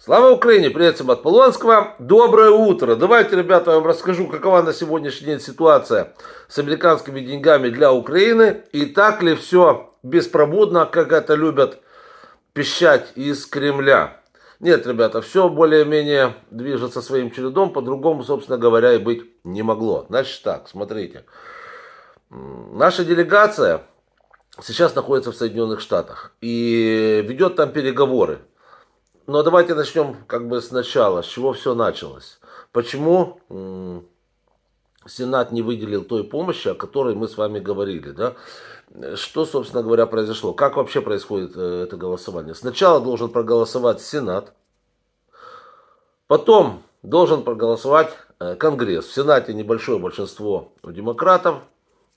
Слава Украине, привет всем от Полонского. Доброе утро. Давайте, ребята, я вам расскажу, какова на сегодняшний день ситуация с американскими деньгами для Украины и так ли все беспробудно, как это любят пищать из Кремля. Нет, ребята, все более-менее движется своим чередом, по-другому, собственно говоря, и быть не могло. Значит так, смотрите. Наша делегация сейчас находится в Соединенных Штатах и ведет там переговоры но ну, а давайте начнем как бы сначала, с чего все началось. Почему Сенат не выделил той помощи, о которой мы с вами говорили, да? Что, собственно говоря, произошло? Как вообще происходит э, это голосование? Сначала должен проголосовать Сенат, потом должен проголосовать э, Конгресс. В Сенате небольшое большинство у демократов,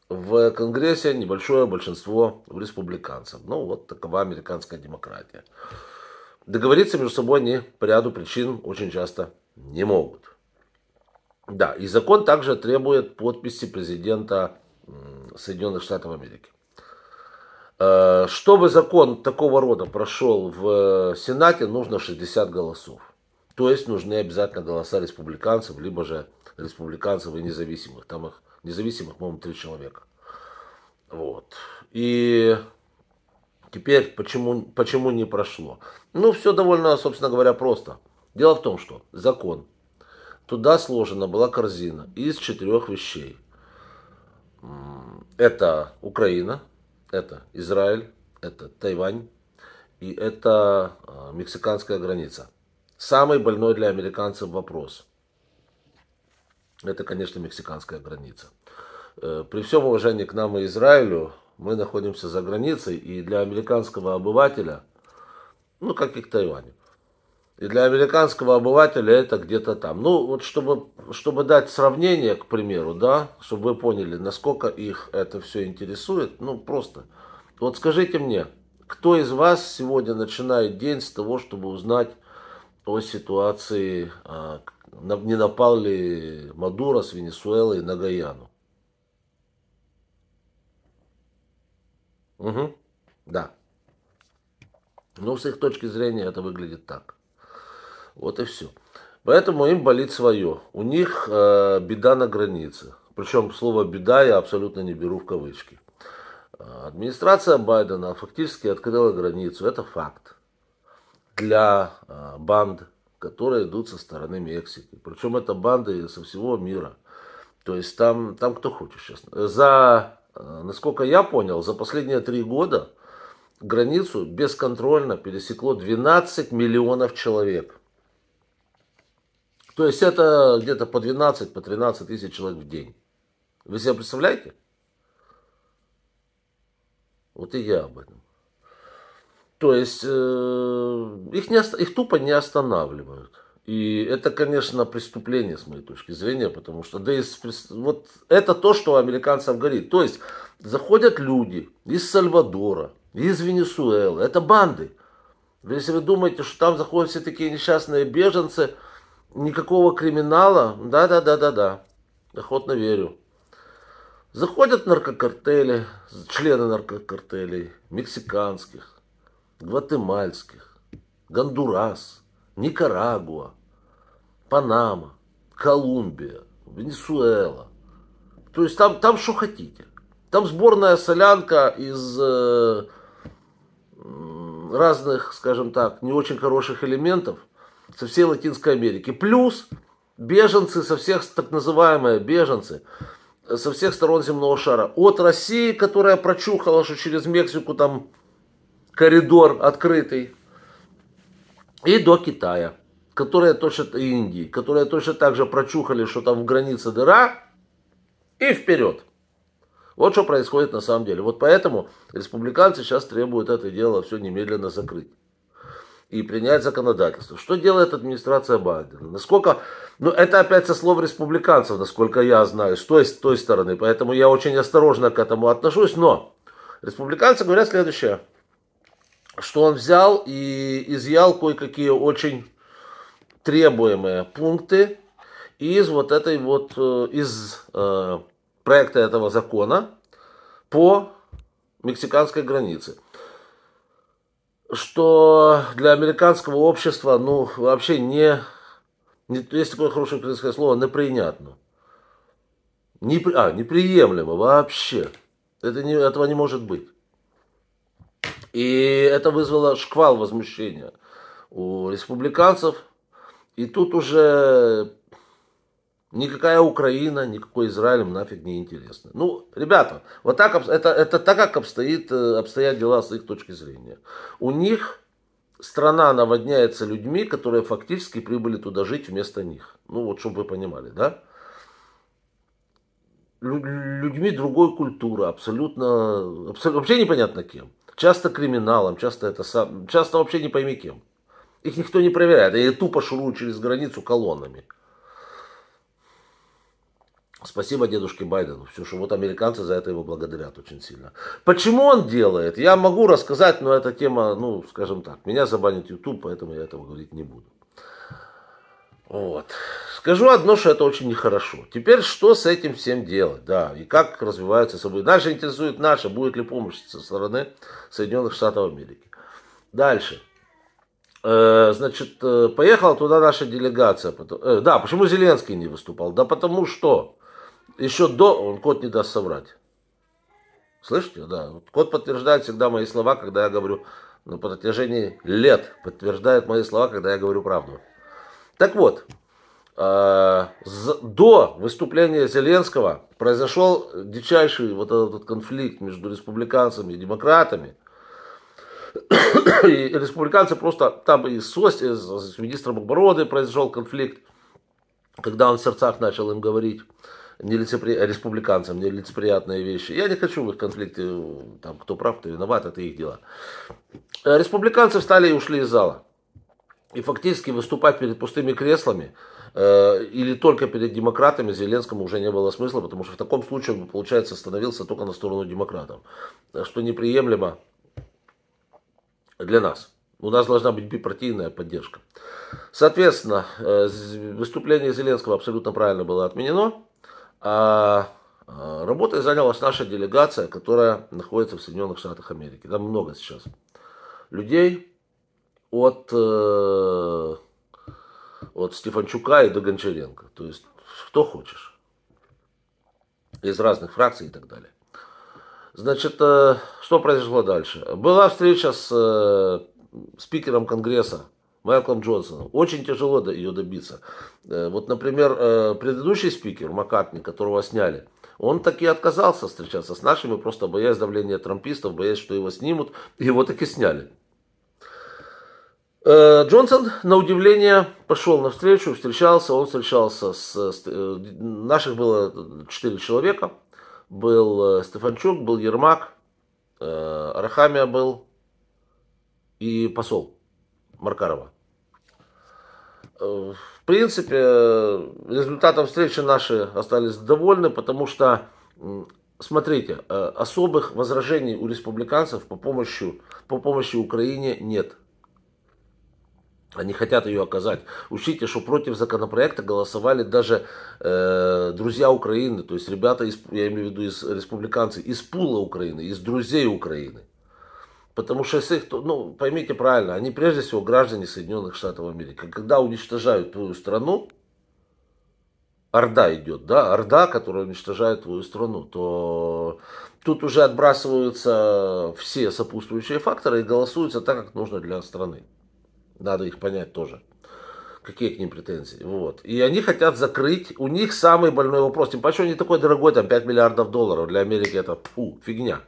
в Конгрессе небольшое большинство у республиканцев. Ну, вот такова американская демократия. Договориться между собой они по ряду причин очень часто не могут. Да, и закон также требует подписи президента Соединенных Штатов Америки. Э, чтобы закон такого рода прошел в Сенате, нужно 60 голосов. То есть нужны обязательно голоса республиканцев, либо же республиканцев и независимых. Там их независимых, по-моему, три человека. Вот. И Теперь почему, почему не прошло? Ну, все довольно, собственно говоря, просто. Дело в том, что закон. Туда сложена была корзина из четырех вещей. Это Украина, это Израиль, это Тайвань и это а, мексиканская граница. Самый больной для американцев вопрос. Это, конечно, мексиканская граница. Э, при всем уважении к нам и Израилю, мы находимся за границей, и для американского обывателя, ну, как и к Тайваню, и для американского обывателя это где-то там. Ну, вот чтобы, чтобы дать сравнение, к примеру, да, чтобы вы поняли, насколько их это все интересует, ну, просто. Вот скажите мне, кто из вас сегодня начинает день с того, чтобы узнать о ситуации, а, не напал ли Мадуро с Венесуэлой на Гаяну? Угу. Да. Но ну, с их точки зрения это выглядит так. Вот и все. Поэтому им болит свое. У них э, беда на границе. Причем слово беда я абсолютно не беру в кавычки. Э, администрация Байдена фактически открыла границу. Это факт. Для э, банд, которые идут со стороны Мексики. Причем это банды со всего мира. То есть там, там кто хочет, честно. За Э, насколько я понял, за последние три года границу бесконтрольно пересекло 12 миллионов человек. То есть это где-то по 12, по 13 тысяч человек в день. Вы себе представляете? Вот и я об этом. То есть э, их, не, их тупо не останавливают. И это, конечно, преступление с моей точки зрения, потому что да, из, вот это то, что у американцев горит. То есть заходят люди из Сальвадора, из Венесуэлы, это банды. Если вы думаете, что там заходят все такие несчастные беженцы, никакого криминала, да-да-да-да-да, охотно верю. Заходят наркокартели, члены наркокартелей, мексиканских, гватемальских, гондурас – Никарагуа, Панама, Колумбия, Венесуэла. То есть там, там что хотите. Там сборная солянка из э, разных, скажем так, не очень хороших элементов со всей Латинской Америки. Плюс беженцы со всех, так называемые беженцы, э, со всех сторон земного шара. От России, которая прочухала, что через Мексику там коридор открытый, и до Китая, которая точно и Индии, которые точно так же прочухали, что там в границе дыра, и вперед. Вот что происходит на самом деле. Вот поэтому республиканцы сейчас требуют это дело все немедленно закрыть и принять законодательство. Что делает администрация Байдена? Насколько, ну это опять со слов республиканцев, насколько я знаю, с той, с той стороны, поэтому я очень осторожно к этому отношусь, но республиканцы говорят следующее что он взял и изъял кое-какие очень требуемые пункты из вот этой вот, э, из э, проекта этого закона по мексиканской границе. Что для американского общества, ну, вообще не, не есть такое хорошее украинское слово, непринятно. Не, а, неприемлемо вообще. Это не, этого не может быть. И это вызвало шквал возмущения у республиканцев. И тут уже никакая Украина, никакой Израиль им нафиг не интересны. Ну, ребята, вот так, это, это так, как обстоит, э, обстоят дела с их точки зрения. У них страна наводняется людьми, которые фактически прибыли туда жить вместо них. Ну, вот, чтобы вы понимали, да? Людьми другой культуры, абсолютно, абсолютно вообще непонятно кем. Часто криминалом, часто это сам, часто вообще не пойми кем. Их никто не проверяет, они тупо шуруют через границу колоннами. Спасибо дедушке Байдену. Все, что вот американцы за это его благодарят очень сильно. Почему он делает? Я могу рассказать, но эта тема, ну, скажем так, меня забанит YouTube, поэтому я этого говорить не буду. Вот. Скажу одно, что это очень нехорошо. Теперь что с этим всем делать? Да, и как развиваются события. Дальше интересует наше, будет ли помощь со стороны Соединенных Штатов Америки. Дальше. Э, значит, э, поехала туда наша делегация. Э, да, почему Зеленский не выступал? Да потому что еще до... Он кот не даст соврать. Слышите? Да. Кот подтверждает всегда мои слова, когда я говорю... На протяжении лет подтверждает мои слова, когда я говорю правду. Так вот, Э, до выступления Зеленского произошел дичайший вот этот вот конфликт между республиканцами и демократами. И республиканцы просто там и с, Оси, с министром обороны произошел конфликт, когда он в сердцах начал им говорить нелицепри... республиканцам нелицеприятные вещи. Я не хочу в их конфликте, э, там, кто прав, кто виноват, это их дело. Э, республиканцы встали и ушли из зала. И фактически выступать перед пустыми креслами э, или только перед демократами Зеленскому уже не было смысла, потому что в таком случае он, получается, становился только на сторону демократов, что неприемлемо для нас. У нас должна быть бипартийная поддержка. Соответственно, э, выступление Зеленского абсолютно правильно было отменено, а э, работой занялась наша делегация, которая находится в Соединенных Штатах Америки. Там много сейчас людей, от, э, от Стефанчука и до Гончаренко. То есть, кто хочешь. Из разных фракций и так далее. Значит, э, что произошло дальше? Была встреча с э, спикером Конгресса Майклом Джонсоном. Очень тяжело ее добиться. Вот, например, предыдущий спикер Маккартни, которого сняли, он таки отказался встречаться с нашими, просто боясь давления трампистов, боясь, что его снимут, его таки сняли. Э, Джонсон, на удивление, пошел навстречу, встречался, он встречался с... Э, с э, наших было четыре человека. Был Стефанчук, был Ермак, Арахамия был и посол Маркарова. В принципе, результатом встречи наши остались довольны, потому что, смотрите, особых возражений у республиканцев по помощи, по помощи Украине нет. Они хотят ее оказать. Учтите, что против законопроекта голосовали даже э, друзья Украины, то есть ребята, из, я имею в виду из республиканцы, из пула Украины, из друзей Украины. Потому что если их, ну, поймите правильно, они прежде всего граждане Соединенных Штатов Америки. Когда уничтожают твою страну, Орда идет, да, Орда, которая уничтожает твою страну, то тут уже отбрасываются все сопутствующие факторы и голосуются так, как нужно для страны. Надо их понять тоже. Какие к ним претензии? Вот. И они хотят закрыть, у них самый больной вопрос. Тем почему они такой дорогой, там 5 миллиардов долларов. Для Америки это фу, фигня.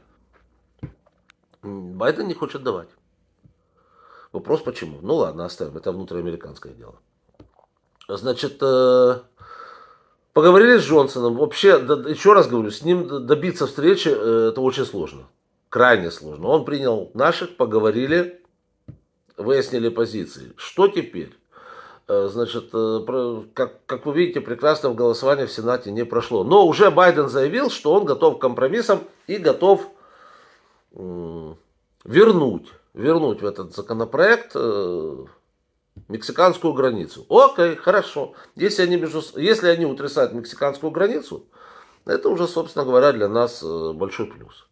Байден не хочет давать. Вопрос почему? Ну ладно, оставим. Это внутриамериканское дело. Значит, э, поговорили с Джонсоном. Вообще, еще раз говорю, с ним добиться встречи э, это очень сложно. Крайне сложно. Он принял наших, поговорили, выяснили позиции. Что теперь? Э, значит, э, как, вы видите, прекрасно в голосовании в Сенате не прошло. Но уже Байден заявил, что он готов к компромиссам и готов вернуть, вернуть в этот законопроект э, мексиканскую границу. Окей, хорошо. Если они, между, если они утрясают мексиканскую границу, это уже, собственно говоря, для нас большой плюс.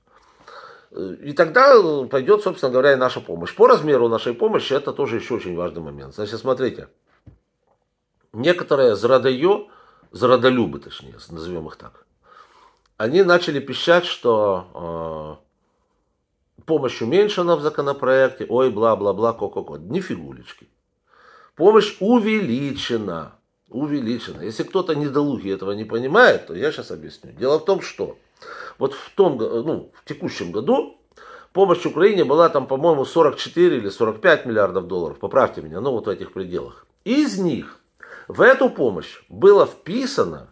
Э, и тогда э, пойдет, собственно говоря, и наша помощь. По размеру нашей помощи это тоже еще очень важный момент. Значит, смотрите, некоторые зрадоё, зрадолюбы, точнее, назовем их так, они начали пищать, что э, помощь уменьшена в законопроекте, ой, бла-бла-бла, ко-ко-ко. Не фигулечки. Помощь увеличена. Увеличена. Если кто-то недолугий этого не понимает, то я сейчас объясню. Дело в том, что вот в том, ну, в текущем году помощь Украине была там, по-моему, 44 или 45 миллиардов долларов, поправьте меня, ну вот в этих пределах. Из них в эту помощь было вписано,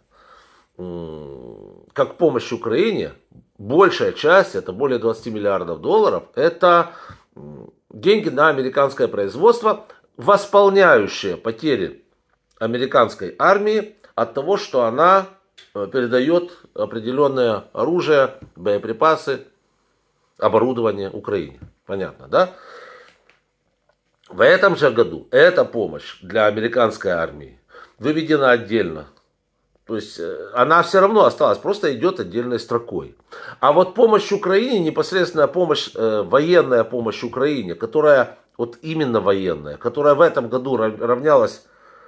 как помощь Украине, большая часть, это более 20 миллиардов долларов, это деньги на американское производство, восполняющие потери американской армии от того, что она Э, передает определенное оружие, боеприпасы, оборудование Украине. Понятно, да? В этом же году эта помощь для американской армии выведена отдельно. То есть э, она все равно осталась, просто идет отдельной строкой. А вот помощь Украине, непосредственная помощь, э, военная помощь Украине, которая вот именно военная, которая в этом году равнялась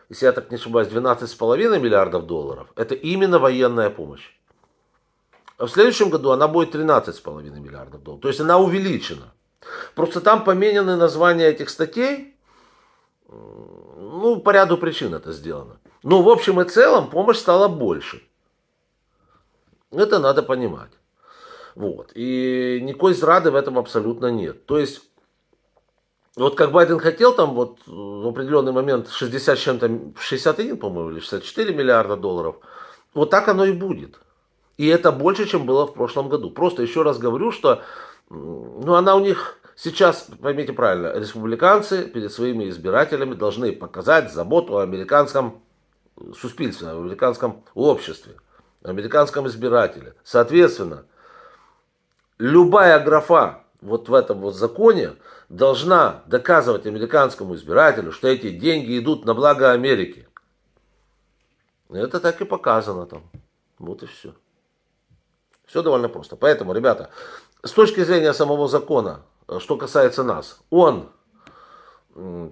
если я так не ошибаюсь, 12,5 миллиардов долларов, это именно военная помощь. А в следующем году она будет 13,5 миллиардов долларов. То есть она увеличена. Просто там поменены названия этих статей. Ну, по ряду причин это сделано. Но в общем и целом помощь стала больше. Это надо понимать. Вот. И никакой зрады в этом абсолютно нет. То есть ну, вот как Байден хотел там вот э, в определенный момент 60 чем-то, 61, по-моему, или 64 миллиарда долларов, вот так оно и будет. И это больше, чем было в прошлом году. Просто еще раз говорю, что ну, она у них сейчас, поймите правильно, республиканцы перед своими избирателями должны показать заботу о американском э, суспильстве, о американском обществе, о американском избирателе. Соответственно, любая графа вот в этом вот законе должна доказывать американскому избирателю, что эти деньги идут на благо Америки. Это так и показано там. Вот и все. Все довольно просто. Поэтому, ребята, с точки зрения самого закона, э, что касается нас, он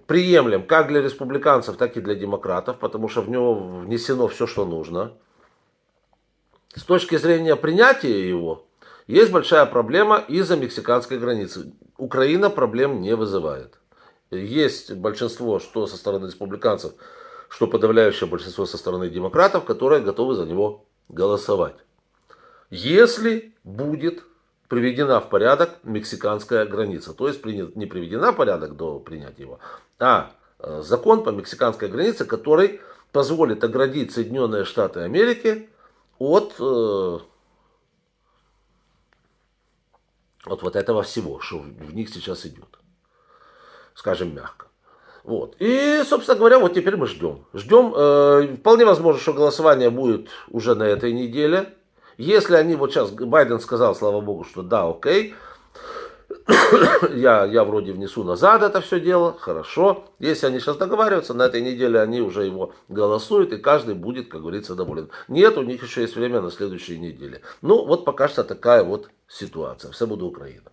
приемлем как для республиканцев, так и для демократов, потому что в него внесено все, что нужно. С точки зрения принятия его, есть большая проблема из-за мексиканской границы. Украина проблем не вызывает. Есть большинство, что со стороны республиканцев, что подавляющее большинство со стороны демократов, которые готовы за него голосовать. Если будет приведена в порядок мексиканская граница, то есть принят, не приведена в порядок до принятия его, а э, закон по мексиканской границе, который позволит оградить Соединенные Штаты Америки от э, Вот вот этого всего, что в них сейчас идет. Скажем мягко. Вот. И, собственно говоря, вот теперь мы ждем. Ждем. Э, вполне возможно, что голосование будет уже на этой неделе. Если они вот сейчас, Байден сказал, слава богу, что да, окей, я, я вроде внесу назад это все дело, хорошо. Если они сейчас договариваются, на этой неделе они уже его голосуют, и каждый будет, как говорится, доволен. Нет, у них еще есть время на следующей неделе. Ну, вот пока что такая вот ситуация. Все буду Украина.